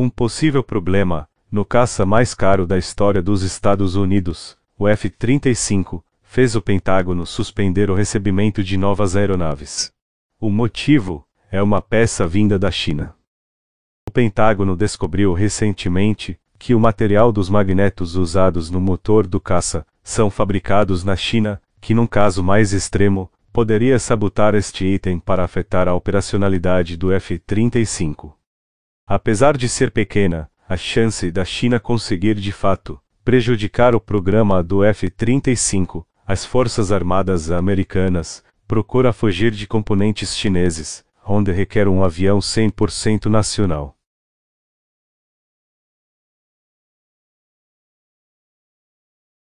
Um possível problema, no caça mais caro da história dos Estados Unidos, o F-35, fez o Pentágono suspender o recebimento de novas aeronaves. O motivo é uma peça vinda da China. O Pentágono descobriu recentemente que o material dos magnetos usados no motor do caça são fabricados na China, que num caso mais extremo, poderia sabotar este item para afetar a operacionalidade do F-35. Apesar de ser pequena, a chance da China conseguir de fato prejudicar o programa do F-35, as Forças Armadas Americanas procuram fugir de componentes chineses, onde requer um avião 100% nacional.